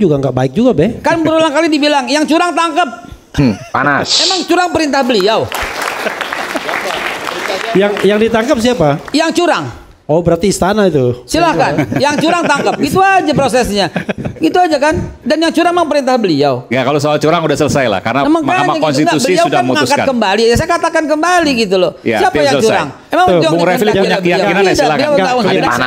juga nggak baik juga be. Kan berulang kali dibilang yang curang tangkep. Hmm, panas. Emang curang perintah beliau. yang yang ditangkap siapa? Yang curang. Oh berarti istana itu. Silahkan. yang curang tangkap. Itu aja prosesnya. Itu aja kan. Dan yang curang memang perintah beliau. Ya kalau soal curang udah selesai lah. Karena Emang kan Mahkamah gitu. Konstitusi Enggak, sudah kan memutuskan. kembali. Ya, saya katakan kembali gitu loh. Ya, Siapa yang selesai. curang? Emang Tuh, Bung Refli punya keyakinan ya silakan. Enggak, kan,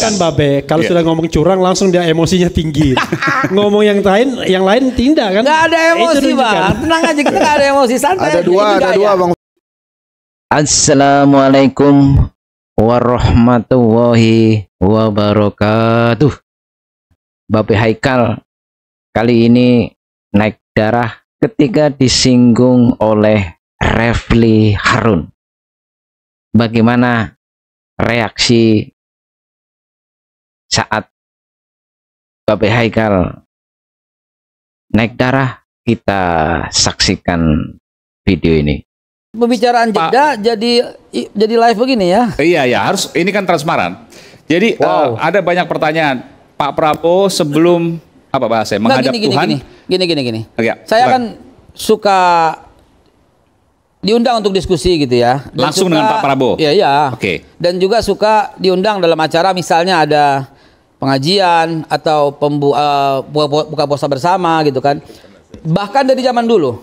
kan Babe. Kalau iya. sudah ngomong curang langsung dia emosinya tinggi. ngomong yang lain yang lain tindak kan. Enggak ada emosi Bang. Tenang aja kita gak ada emosi. Santai. Ada dua, ada dua ya. Bang. Assalamualaikum warahmatullahi wabarakatuh. Bapak Haikal kali ini naik darah ketika disinggung oleh Refli Harun. Bagaimana reaksi saat Bapak Haikal naik darah kita saksikan video ini pembicaraan jeda jadi jadi live begini ya. Iya ya, harus ini kan transparan. Jadi eh, wow. uh, ada banyak pertanyaan. Pak Prabowo sebelum apa bahasa ya, menghadap gini, Tuhan. Gini gini gini. gini. Okay, oh, iya, Saya kan suka diundang untuk diskusi gitu ya. Dan Langsung suka, dengan Pak Prabowo. Iya iya. Oke. Okay. Dan juga suka diundang dalam acara misalnya ada pengajian atau pembu, uh, buka, puasa bersama gitu kan. Bahkan dari zaman dulu.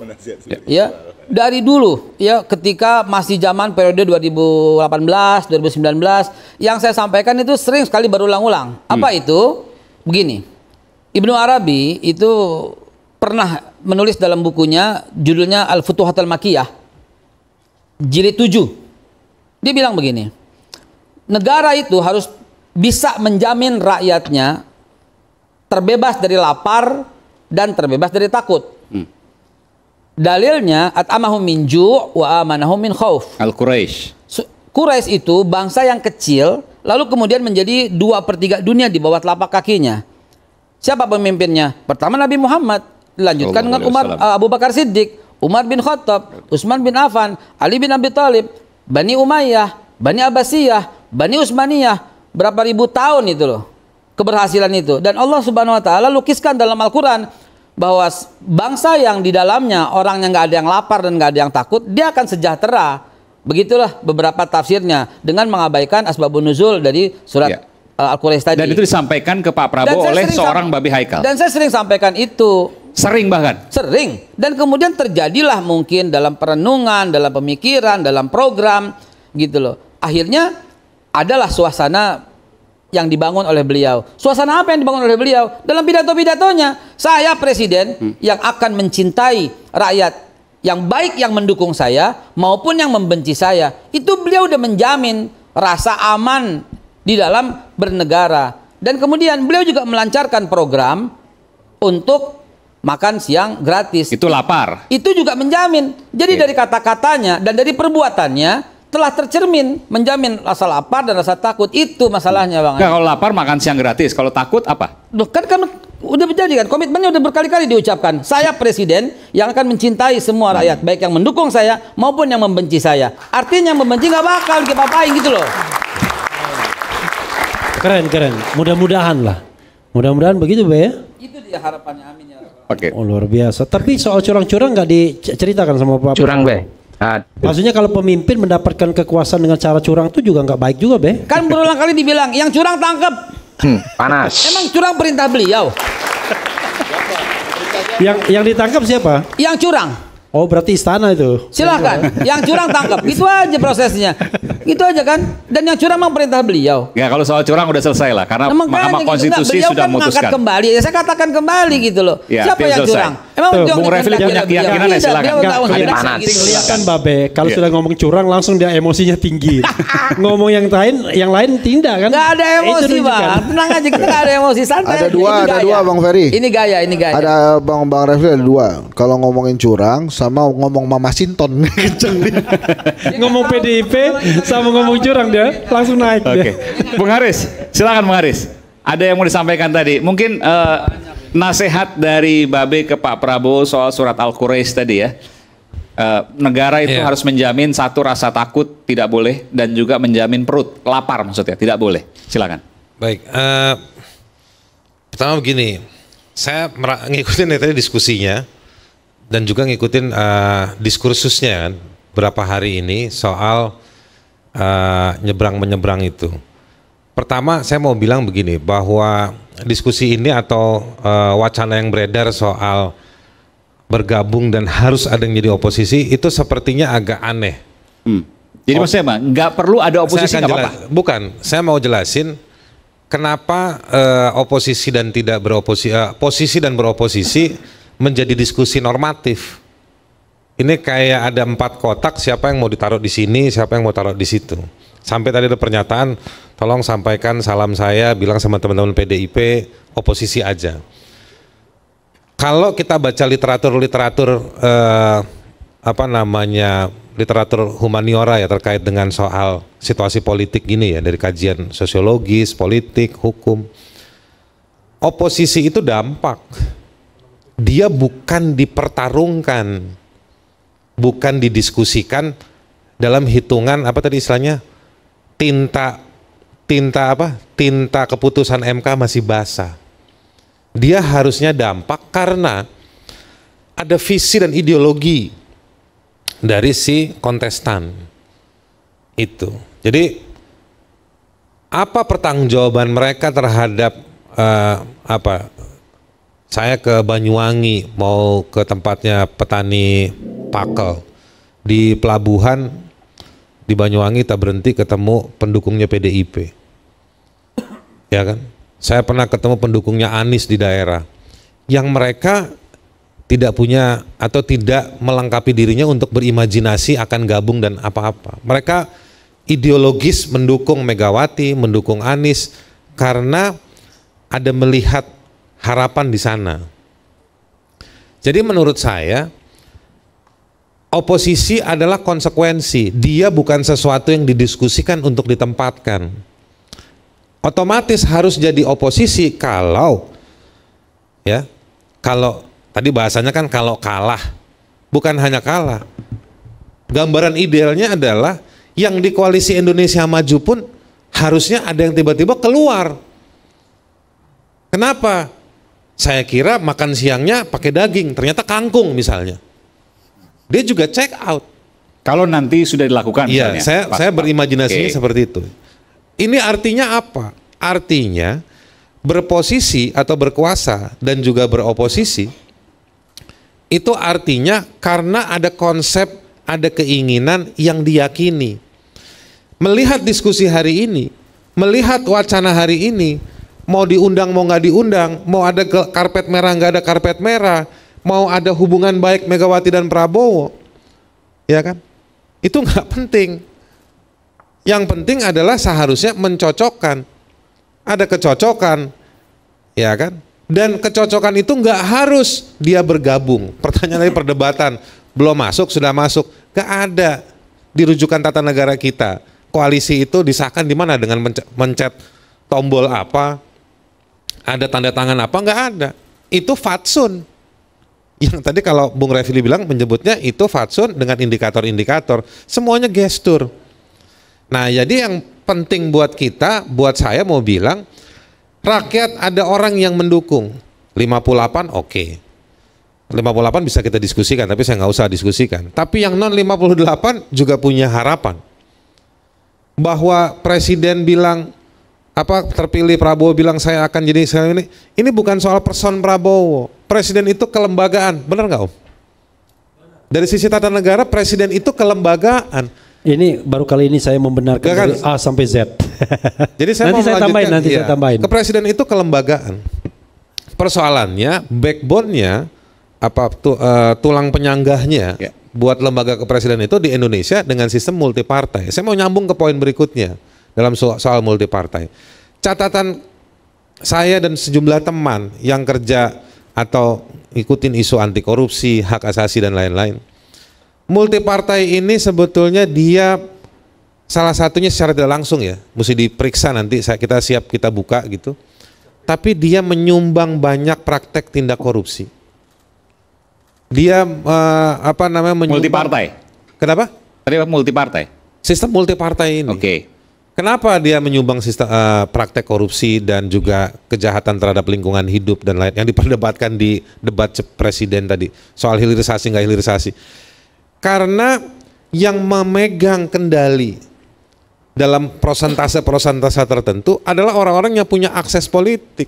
Ya dari dulu ya ketika masih zaman periode 2018 2019 yang saya sampaikan itu sering sekali berulang-ulang hmm. apa hmm. itu begini Ibnu Arabi itu pernah menulis dalam bukunya judulnya Al Futuhat Al Makiyah jilid 7 dia bilang begini negara itu harus bisa menjamin rakyatnya terbebas dari lapar dan terbebas dari takut Dalilnya at'amahum min ju' wa amanahum min khauf. Al-Quraisy. Quraisy itu bangsa yang kecil lalu kemudian menjadi dua pertiga dunia di bawah telapak kakinya. Siapa pemimpinnya? Pertama Nabi Muhammad, dilanjutkan dengan Umar eh, Abu Bakar Siddiq, Umar bin Khattab, Utsman bin Affan, Ali bin Abi Thalib, Bani Umayyah, Bani Abbasiyah, Bani Utsmaniyah, berapa ribu tahun itu loh keberhasilan itu. Dan Allah Subhanahu wa taala lukiskan dalam Al-Qur'an bahwa bangsa yang di dalamnya orang yang nggak ada yang lapar dan nggak ada yang takut dia akan sejahtera begitulah beberapa tafsirnya dengan mengabaikan asbabun nuzul dari surat ya. Eh, Al-Quraisy tadi dan itu disampaikan ke Pak Prabowo oleh seorang Babi Haikal dan saya sering sampaikan itu sering bahkan sering dan kemudian terjadilah mungkin dalam perenungan dalam pemikiran dalam program gitu loh akhirnya adalah suasana yang dibangun oleh beliau. Suasana apa yang dibangun oleh beliau? Dalam pidato-pidatonya, saya presiden hmm. yang akan mencintai rakyat yang baik yang mendukung saya maupun yang membenci saya. Itu beliau sudah menjamin rasa aman di dalam bernegara. Dan kemudian beliau juga melancarkan program untuk makan siang gratis. Itu lapar. Itu juga menjamin. Jadi okay. dari kata-katanya dan dari perbuatannya telah tercermin menjamin rasa lapar dan rasa takut itu masalahnya bang. Nah, kalau lapar makan siang gratis, kalau takut apa? Duh, kan kan udah berjanji kan komitmennya udah berkali-kali diucapkan. Saya presiden yang akan mencintai semua rakyat, baik yang mendukung saya maupun yang membenci saya. Artinya yang membenci nggak bakal kita apain gitu loh. Keren keren, mudah-mudahan lah. Mudah-mudahan begitu Be ya. Itu dia harapannya, amin ya. Oke. Okay. Oh, luar biasa. Tapi soal curang-curang nggak -curang diceritakan sama Pak. Curang Be. Aduh. Maksudnya kalau pemimpin mendapatkan kekuasaan dengan cara curang itu juga nggak baik juga, Be. Kan berulang kali dibilang, yang curang tangkap Hmm, panas. Emang curang perintah beliau. yang yang ditangkap siapa? Yang curang. Oh berarti istana itu? Silakan, yang curang tangkap. Itu aja prosesnya. Itu aja kan. Dan yang curang memang perintah beliau. Ya kalau soal curang udah selesai lah. Karena Emang Mahkamah gitu, nah, Konstitusi enggak, sudah kan memutuskan. kembali. Ya, saya katakan kembali gitu loh. Ya, Siapa yang selesai. curang? Emang Tuh, Bung Refli punya keyakinan ya silakan. Enggak, enggak, Babe. Kalau iya. sudah ngomong curang langsung dia emosinya tinggi. ngomong yang lain yang lain tindak kan. Enggak ada emosi Bang. Tenang aja kita gak ada emosi. Santai. Ada dua, ada dua Bang Ferry. Ini gaya, ini gaya. Ada Bang Bang Refli ada dua. Kalau ngomongin curang, sama ngomong Mama Sinton kenceng ngomong PDIP sama ngomong curang dia langsung naik Oke. Okay. Bung Haris, silakan Bung Haris. Ada yang mau disampaikan tadi? Mungkin uh, nasihat dari Babe ke Pak Prabowo soal surat Al-Quraisy tadi ya. Uh, negara itu yeah. harus menjamin satu rasa takut tidak boleh dan juga menjamin perut lapar maksudnya tidak boleh. Silakan. Baik. Uh, pertama begini, saya ngikutin ya tadi diskusinya dan juga ngikutin uh, diskursusnya kan berapa hari ini soal uh, nyebrang menyebrang itu. Pertama saya mau bilang begini bahwa diskusi ini atau uh, wacana yang beredar soal bergabung dan harus ada yang jadi oposisi itu sepertinya agak aneh. Hmm. Jadi oh, maksudnya apa? Nggak perlu ada oposisi nggak apa-apa? Bukan, saya mau jelasin kenapa uh, oposisi dan tidak beroposisi, uh, posisi dan beroposisi menjadi diskusi normatif. Ini kayak ada empat kotak, siapa yang mau ditaruh di sini, siapa yang mau taruh di situ. Sampai tadi ada pernyataan, tolong sampaikan salam saya, bilang sama teman-teman PDIP, oposisi aja. Kalau kita baca literatur-literatur eh, apa namanya literatur humaniora ya terkait dengan soal situasi politik gini ya dari kajian sosiologis, politik, hukum. Oposisi itu dampak dia bukan dipertarungkan, bukan didiskusikan dalam hitungan apa tadi istilahnya tinta tinta apa tinta keputusan MK masih basah. Dia harusnya dampak karena ada visi dan ideologi dari si kontestan itu. Jadi apa pertanggungjawaban mereka terhadap uh, apa saya ke Banyuwangi mau ke tempatnya petani pakel di pelabuhan di Banyuwangi tak berhenti ketemu pendukungnya PDIP ya kan saya pernah ketemu pendukungnya Anies di daerah yang mereka tidak punya atau tidak melengkapi dirinya untuk berimajinasi akan gabung dan apa-apa mereka ideologis mendukung Megawati mendukung Anies karena ada melihat harapan di sana. Jadi menurut saya oposisi adalah konsekuensi. Dia bukan sesuatu yang didiskusikan untuk ditempatkan. Otomatis harus jadi oposisi kalau ya, kalau tadi bahasanya kan kalau kalah, bukan hanya kalah. Gambaran idealnya adalah yang di koalisi Indonesia Maju pun harusnya ada yang tiba-tiba keluar. Kenapa? Saya kira makan siangnya pakai daging, ternyata kangkung misalnya. Dia juga check out. Kalau nanti sudah dilakukan Iya, saya saya berimajinasinya okay. seperti itu. Ini artinya apa? Artinya berposisi atau berkuasa dan juga beroposisi itu artinya karena ada konsep, ada keinginan yang diyakini. Melihat diskusi hari ini, melihat wacana hari ini, mau diundang mau nggak diundang, mau ada karpet merah nggak ada karpet merah, mau ada hubungan baik Megawati dan Prabowo, ya kan? Itu nggak penting. Yang penting adalah seharusnya mencocokkan, ada kecocokan, ya kan? Dan kecocokan itu nggak harus dia bergabung. Pertanyaan dari perdebatan, belum masuk sudah masuk, nggak ada dirujukan tata negara kita. Koalisi itu disahkan di mana dengan mencet, mencet tombol apa, ada tanda tangan apa? Nggak ada. Itu fatsun. Yang tadi kalau Bung Refili bilang menyebutnya itu fatsun dengan indikator-indikator. Semuanya gestur. Nah jadi yang penting buat kita, buat saya mau bilang, rakyat ada orang yang mendukung. 58 oke. Okay. 58 bisa kita diskusikan, tapi saya nggak usah diskusikan. Tapi yang non 58 juga punya harapan. Bahwa presiden bilang apa terpilih Prabowo bilang saya akan jadi saya ini ini bukan soal person Prabowo presiden itu kelembagaan benar nggak om dari sisi tata negara presiden itu kelembagaan ini baru kali ini saya membenarkan kan? dari A sampai Z jadi saya nanti mau saya tambahin nanti ya, saya tambahin kepresiden itu kelembagaan persoalannya backbone-nya apa tu, uh, tulang penyanggahnya ya. buat lembaga kepresiden itu di Indonesia dengan sistem multipartai saya mau nyambung ke poin berikutnya dalam soal, soal multi partai. Catatan saya dan sejumlah teman yang kerja atau ikutin isu anti korupsi, hak asasi dan lain-lain. Multi partai ini sebetulnya dia salah satunya secara tidak langsung ya, mesti diperiksa nanti kita siap kita buka gitu. Tapi dia menyumbang banyak praktek tindak korupsi dia uh, apa namanya multi partai. Kenapa? Tadi multi partai. Sistem multi partai ini. Oke. Okay. Kenapa dia menyumbang sistem, uh, praktek korupsi dan juga kejahatan terhadap lingkungan hidup dan lain yang diperdebatkan di debat presiden tadi soal hilirisasi nggak hilirisasi? Karena yang memegang kendali dalam prosentase-prosentase tertentu adalah orang-orang yang punya akses politik.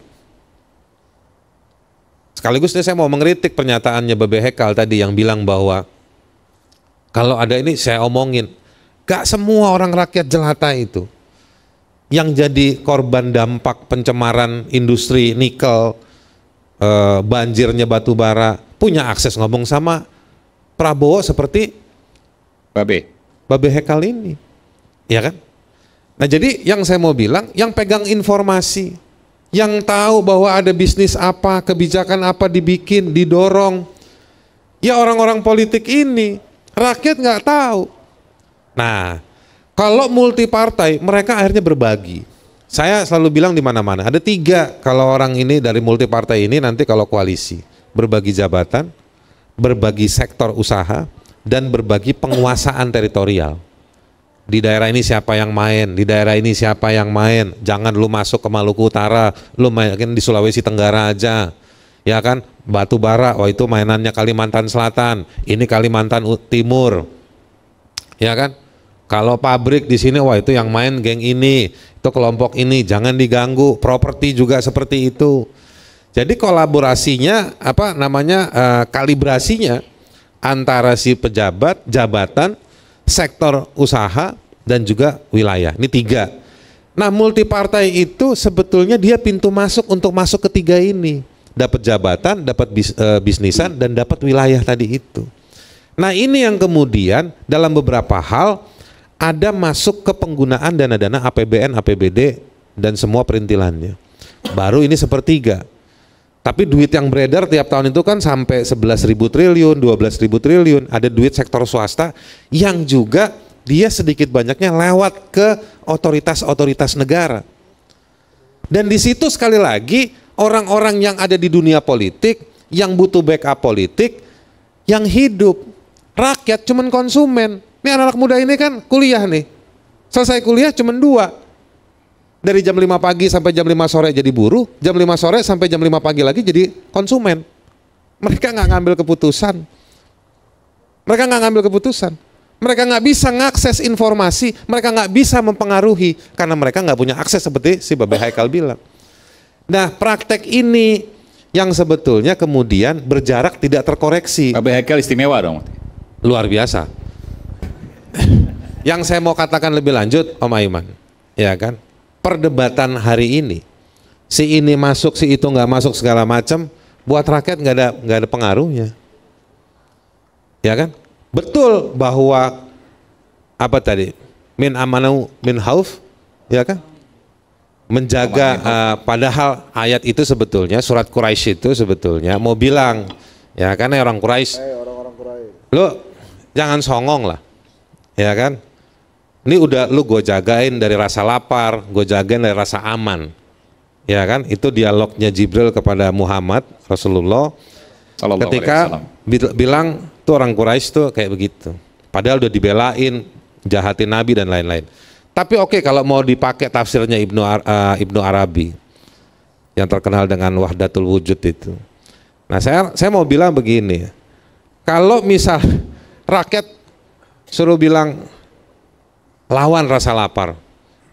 Sekaligus ini saya mau mengkritik pernyataannya Bebe Hekal tadi yang bilang bahwa kalau ada ini saya omongin, gak semua orang rakyat jelata itu yang jadi korban dampak pencemaran industri nikel, eh, banjirnya batu bara, punya akses ngomong sama Prabowo seperti Babe. Babe Hekal ini. Ya kan? Nah jadi yang saya mau bilang, yang pegang informasi, yang tahu bahwa ada bisnis apa, kebijakan apa dibikin, didorong. Ya orang-orang politik ini, rakyat nggak tahu. Nah kalau multi partai, mereka akhirnya berbagi. Saya selalu bilang di mana-mana ada tiga kalau orang ini dari multi partai ini nanti kalau koalisi berbagi jabatan, berbagi sektor usaha, dan berbagi penguasaan teritorial. Di daerah ini siapa yang main, di daerah ini siapa yang main, jangan lu masuk ke Maluku Utara, lu main di Sulawesi Tenggara aja. Ya kan, batu bara, oh itu mainannya Kalimantan Selatan, ini Kalimantan Timur. Ya kan? Kalau pabrik di sini wah itu yang main geng ini, itu kelompok ini, jangan diganggu. Properti juga seperti itu. Jadi kolaborasinya apa namanya eh, kalibrasinya antara si pejabat, jabatan, sektor usaha dan juga wilayah. Ini tiga. Nah multi partai itu sebetulnya dia pintu masuk untuk masuk ke tiga ini. Dapat jabatan, dapat bis, eh, bisnisan, dan dapat wilayah tadi itu. Nah ini yang kemudian dalam beberapa hal ada masuk ke penggunaan dana-dana APBN, APBD dan semua perintilannya. Baru ini sepertiga. Tapi duit yang beredar tiap tahun itu kan sampai 11 ribu triliun, 12 ribu triliun. Ada duit sektor swasta yang juga dia sedikit banyaknya lewat ke otoritas-otoritas negara. Dan di situ sekali lagi orang-orang yang ada di dunia politik, yang butuh backup politik, yang hidup. Rakyat cuman konsumen. Ini anak-anak muda ini kan kuliah nih. Selesai kuliah cuma dua. Dari jam 5 pagi sampai jam 5 sore jadi buruh, jam 5 sore sampai jam 5 pagi lagi jadi konsumen. Mereka nggak ngambil keputusan. Mereka nggak ngambil keputusan. Mereka nggak bisa mengakses informasi, mereka nggak bisa mempengaruhi karena mereka nggak punya akses seperti si Babe Haikal bilang. Nah praktek ini yang sebetulnya kemudian berjarak tidak terkoreksi. Babe Haikal istimewa dong. Luar biasa yang saya mau katakan lebih lanjut Om Aiman, ya kan? Perdebatan hari ini, si ini masuk, si itu nggak masuk segala macam, buat rakyat nggak ada nggak ada pengaruhnya, ya kan? Betul bahwa apa tadi? Min amanu min hauf, ya kan? menjaga uh, padahal ayat itu sebetulnya surat Quraisy itu sebetulnya mau bilang ya kan? orang Quraisy hey, jangan songong lah ya kan? Ini udah lu gue jagain dari rasa lapar, gue jagain dari rasa aman, ya kan? Itu dialognya Jibril kepada Muhammad Rasulullah Salallahu ketika bilang tuh orang Quraisy tuh kayak begitu. Padahal udah dibelain, jahatin Nabi dan lain-lain. Tapi oke kalau mau dipakai tafsirnya Ibnu Ar eh, Ibnu Arabi yang terkenal dengan wahdatul wujud itu. Nah, saya saya mau bilang begini. Kalau misal rakyat suruh bilang lawan rasa lapar.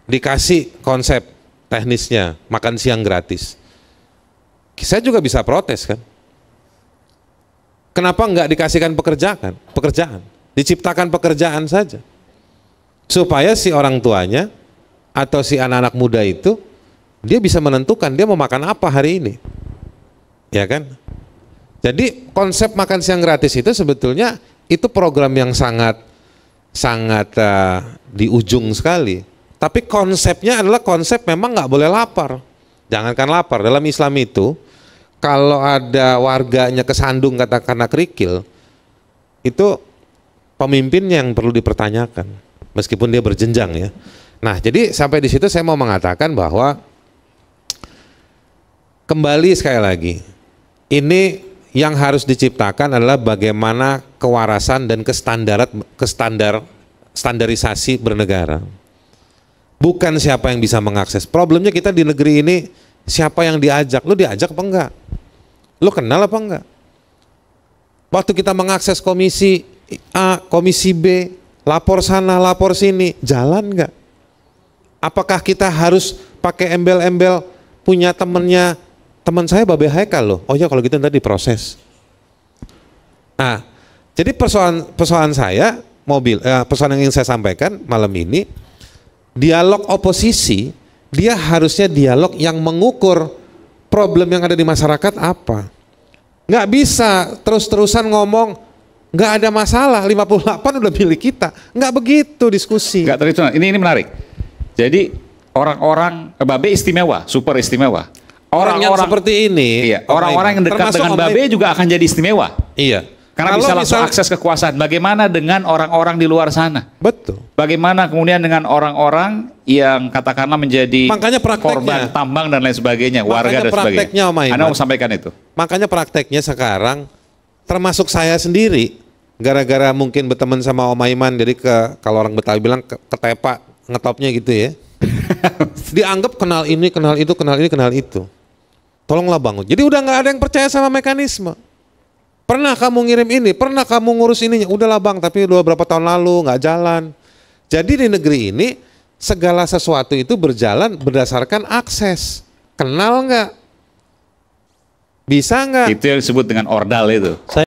Dikasih konsep teknisnya, makan siang gratis. Saya juga bisa protes kan. Kenapa nggak dikasihkan pekerjaan? Pekerjaan. Diciptakan pekerjaan saja. Supaya si orang tuanya atau si anak-anak muda itu dia bisa menentukan dia mau makan apa hari ini. Ya kan? Jadi konsep makan siang gratis itu sebetulnya itu program yang sangat sangat uh, di ujung sekali. Tapi konsepnya adalah konsep memang nggak boleh lapar. Jangankan lapar, dalam Islam itu kalau ada warganya kesandung kata karena kerikil, itu pemimpin yang perlu dipertanyakan. Meskipun dia berjenjang ya. Nah jadi sampai di situ saya mau mengatakan bahwa kembali sekali lagi, ini yang harus diciptakan adalah bagaimana kewarasan dan kestandarat kestandar standarisasi bernegara. Bukan siapa yang bisa mengakses. Problemnya kita di negeri ini siapa yang diajak? Lu diajak apa enggak? Lu kenal apa enggak? Waktu kita mengakses komisi A, komisi B, lapor sana, lapor sini, jalan enggak? Apakah kita harus pakai embel-embel punya temennya teman saya Babe Haikal loh. Oh ya kalau gitu nanti diproses. Nah, jadi persoalan persoalan saya mobil eh, persoalan yang ingin saya sampaikan malam ini dialog oposisi dia harusnya dialog yang mengukur problem yang ada di masyarakat apa. Nggak bisa terus-terusan ngomong nggak ada masalah 58 udah milik kita. Nggak begitu diskusi. Nggak terhitung. Ini ini menarik. Jadi orang-orang eh, Babe istimewa, super istimewa orang, orang seperti ini, iya, oh, orang-orang yang dekat dengan babe juga akan jadi istimewa. Iya. Karena Kalau bisa langsung misal, akses kekuasaan. Bagaimana dengan orang-orang di luar sana? Betul. Bagaimana kemudian dengan orang-orang yang katakanlah menjadi Makanya korban tambang dan lain sebagainya, makanya warga dan sebagainya. Anda mau sampaikan itu? Makanya prakteknya sekarang, termasuk saya sendiri, gara-gara mungkin berteman sama Om Aiman, jadi ke kalau orang Betawi bilang ke ketepak ngetopnya gitu ya. Dianggap kenal ini, kenal itu, kenal ini, kenal itu. Tolonglah bangun. Jadi udah nggak ada yang percaya sama mekanisme. Pernah kamu ngirim ini, pernah kamu ngurus ininya. Udahlah bang, tapi dua berapa tahun lalu nggak jalan. Jadi di negeri ini segala sesuatu itu berjalan berdasarkan akses. Kenal nggak? Bisa nggak? Itu yang disebut dengan ordal itu. Saya